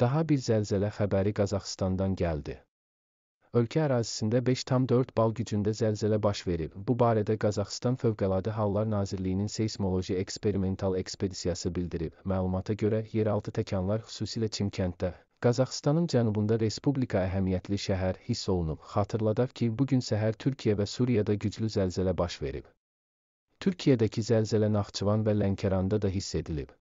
Daha bir zəlzələ xəbəri Qazaxıstandan gəldi. Ölkə ərazisində 5,4 bal gücündə zəlzələ baş verib. Bu barədə Qazaxıstan Fövqəladə Hallar Nazirliyinin Seismoloji Eksperimental Ekspedisiyası bildirib. Məlumata görə yeraltı təkanlar xüsusilə Çimkənddə, Qazaxıstanın cənubunda respublika əhəmiyyətli şəhər hiss olunub. Xatırladaq ki, bu gün səhər Türkiyə və Suriyada güclü zəlzələ baş verib. Türkiyədəki zəlzələ Naxçıvan və Lənkəranda da hiss edilib.